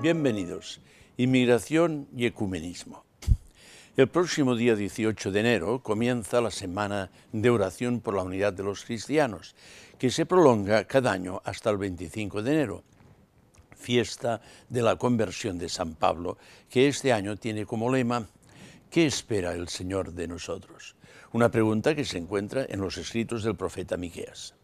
Bienvenidos. Inmigración y ecumenismo. El próximo día 18 de enero comienza la semana de oración por la unidad de los cristianos, que se prolonga cada año hasta el 25 de enero, fiesta de la conversión de San Pablo, que este año tiene como lema ¿Qué espera el Señor de nosotros? Una pregunta que se encuentra en los escritos del profeta Miqueas.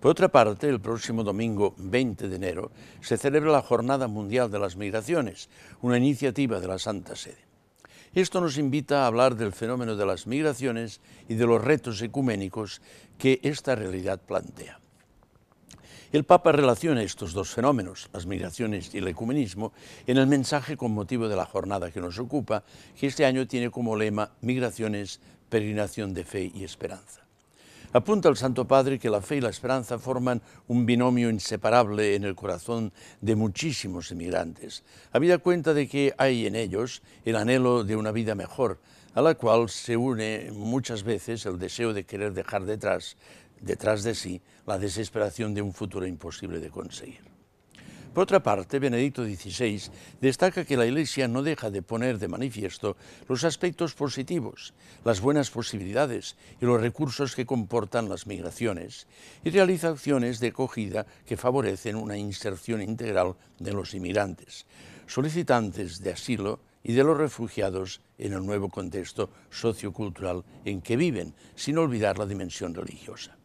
Por otra parte, el próximo domingo 20 de enero se celebra la Jornada Mundial de las Migraciones, una iniciativa de la Santa Sede. Esto nos invita a hablar del fenómeno de las migraciones y de los retos ecuménicos que esta realidad plantea. El Papa relaciona estos dos fenómenos, las migraciones y el ecumenismo, en el mensaje con motivo de la jornada que nos ocupa, que este año tiene como lema Migraciones, peregrinación de fe y esperanza. Apunta el Santo Padre que la fe y la esperanza forman un binomio inseparable en el corazón de muchísimos emigrantes. habida cuenta de que hay en ellos el anhelo de una vida mejor, a la cual se une muchas veces el deseo de querer dejar detrás, detrás de sí, la desesperación de un futuro imposible de conseguir. Por otra parte, Benedicto XVI destaca que la Iglesia no deja de poner de manifiesto los aspectos positivos, las buenas posibilidades y los recursos que comportan las migraciones, y realiza acciones de acogida que favorecen una inserción integral de los inmigrantes, solicitantes de asilo y de los refugiados en el nuevo contexto sociocultural en que viven, sin olvidar la dimensión religiosa.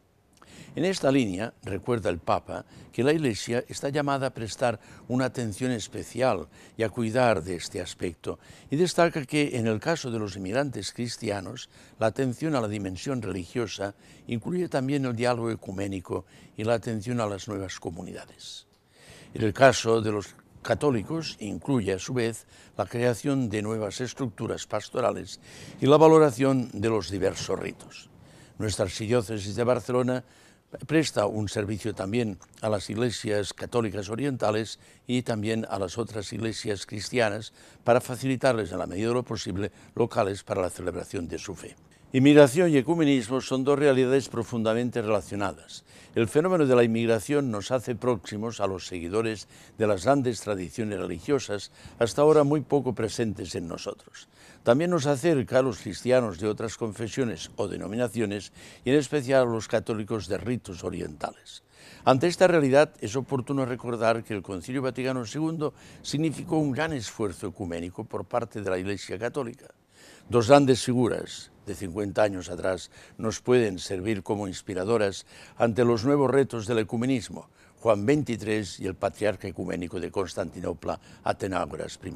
En esta línea, recuerda el Papa, que la Iglesia está llamada a prestar una atención especial y a cuidar de este aspecto, y destaca que en el caso de los inmigrantes cristianos, la atención a la dimensión religiosa incluye también el diálogo ecuménico y la atención a las nuevas comunidades. En el caso de los católicos incluye a su vez la creación de nuevas estructuras pastorales y la valoración de los diversos ritos. Nuestra arquidiócesis de Barcelona presta un servicio también a las iglesias católicas orientales y también a las otras iglesias cristianas para facilitarles en la medida de lo posible locales para la celebración de su fe. Inmigración y ecumenismo son dos realidades profundamente relacionadas. El fenómeno de la inmigración nos hace próximos a los seguidores de las grandes tradiciones religiosas, hasta ahora muy poco presentes en nosotros. También nos acerca a los cristianos de otras confesiones o denominaciones, y en especial a los católicos de ritos orientales. Ante esta realidad es oportuno recordar que el Concilio Vaticano II significó un gran esfuerzo ecuménico por parte de la Iglesia Católica. Dos grandes figuras, de 50 años atrás nos pueden servir como inspiradoras ante los nuevos retos del ecumenismo, Juan XXIII y el patriarca ecuménico de Constantinopla, Atenágoras I.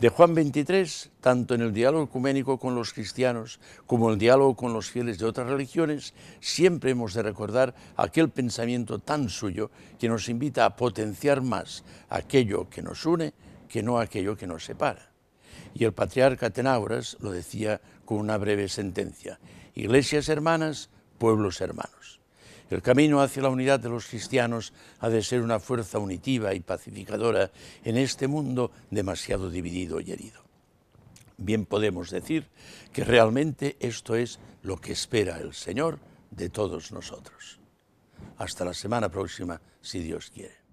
De Juan XXIII, tanto en el diálogo ecuménico con los cristianos como en el diálogo con los fieles de otras religiones, siempre hemos de recordar aquel pensamiento tan suyo que nos invita a potenciar más aquello que nos une que no aquello que nos separa. Y el patriarca Tenauras lo decía con una breve sentencia, iglesias hermanas, pueblos hermanos. El camino hacia la unidad de los cristianos ha de ser una fuerza unitiva y pacificadora en este mundo demasiado dividido y herido. Bien podemos decir que realmente esto es lo que espera el Señor de todos nosotros. Hasta la semana próxima, si Dios quiere.